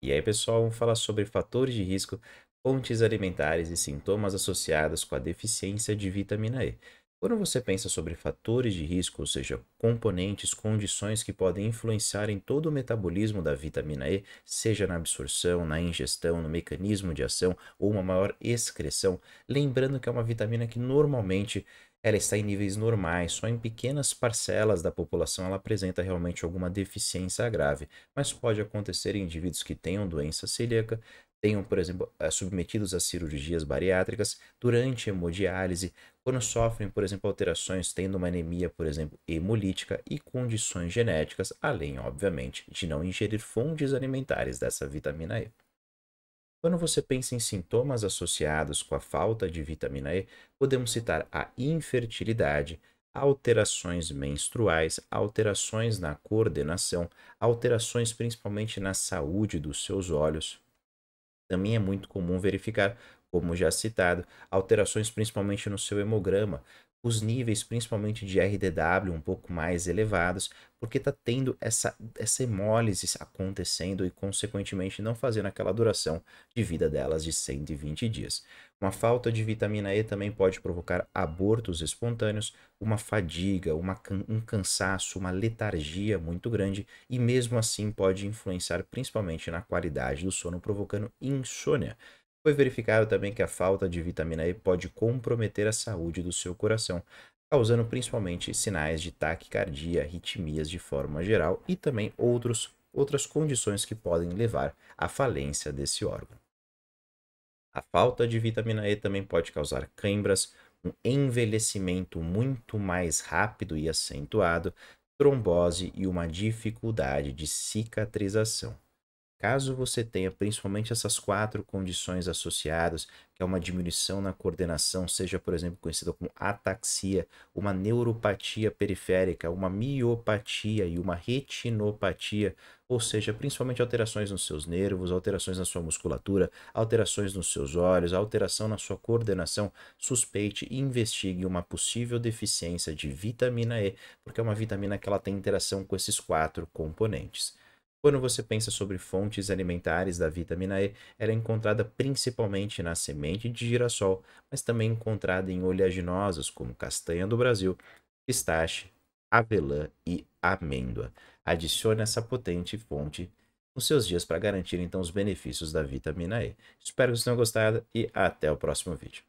E aí, pessoal, vamos falar sobre fatores de risco, fontes alimentares e sintomas associados com a deficiência de vitamina E. Quando você pensa sobre fatores de risco, ou seja, componentes, condições que podem influenciar em todo o metabolismo da vitamina E, seja na absorção, na ingestão, no mecanismo de ação ou uma maior excreção, lembrando que é uma vitamina que normalmente ela está em níveis normais, só em pequenas parcelas da população ela apresenta realmente alguma deficiência grave, mas pode acontecer em indivíduos que tenham doença celíaca, tenham, por exemplo, eh, submetidos a cirurgias bariátricas durante hemodiálise, quando sofrem, por exemplo, alterações tendo uma anemia, por exemplo, hemolítica e condições genéticas, além, obviamente, de não ingerir fontes alimentares dessa vitamina E. Quando você pensa em sintomas associados com a falta de vitamina E, podemos citar a infertilidade, alterações menstruais, alterações na coordenação, alterações principalmente na saúde dos seus olhos, também é muito comum verificar, como já citado, alterações principalmente no seu hemograma, os níveis, principalmente de RDW, um pouco mais elevados, porque está tendo essa, essa hemólise acontecendo e, consequentemente, não fazendo aquela duração de vida delas de 120 dias. Uma falta de vitamina E também pode provocar abortos espontâneos, uma fadiga, uma, um cansaço, uma letargia muito grande e, mesmo assim, pode influenciar principalmente na qualidade do sono, provocando insônia. Foi verificado também que a falta de vitamina E pode comprometer a saúde do seu coração, causando principalmente sinais de taquicardia, arritmias de forma geral e também outros, outras condições que podem levar à falência desse órgão. A falta de vitamina E também pode causar cãibras, um envelhecimento muito mais rápido e acentuado, trombose e uma dificuldade de cicatrização. Caso você tenha principalmente essas quatro condições associadas, que é uma diminuição na coordenação, seja, por exemplo, conhecida como ataxia, uma neuropatia periférica, uma miopatia e uma retinopatia, ou seja, principalmente alterações nos seus nervos, alterações na sua musculatura, alterações nos seus olhos, alteração na sua coordenação, suspeite e investigue uma possível deficiência de vitamina E, porque é uma vitamina que ela tem interação com esses quatro componentes. Quando você pensa sobre fontes alimentares da vitamina E, ela é encontrada principalmente na semente de girassol, mas também encontrada em oleaginosas como castanha do Brasil, pistache, avelã e amêndoa. Adicione essa potente fonte nos seus dias para garantir então os benefícios da vitamina E. Espero que vocês tenham gostado e até o próximo vídeo.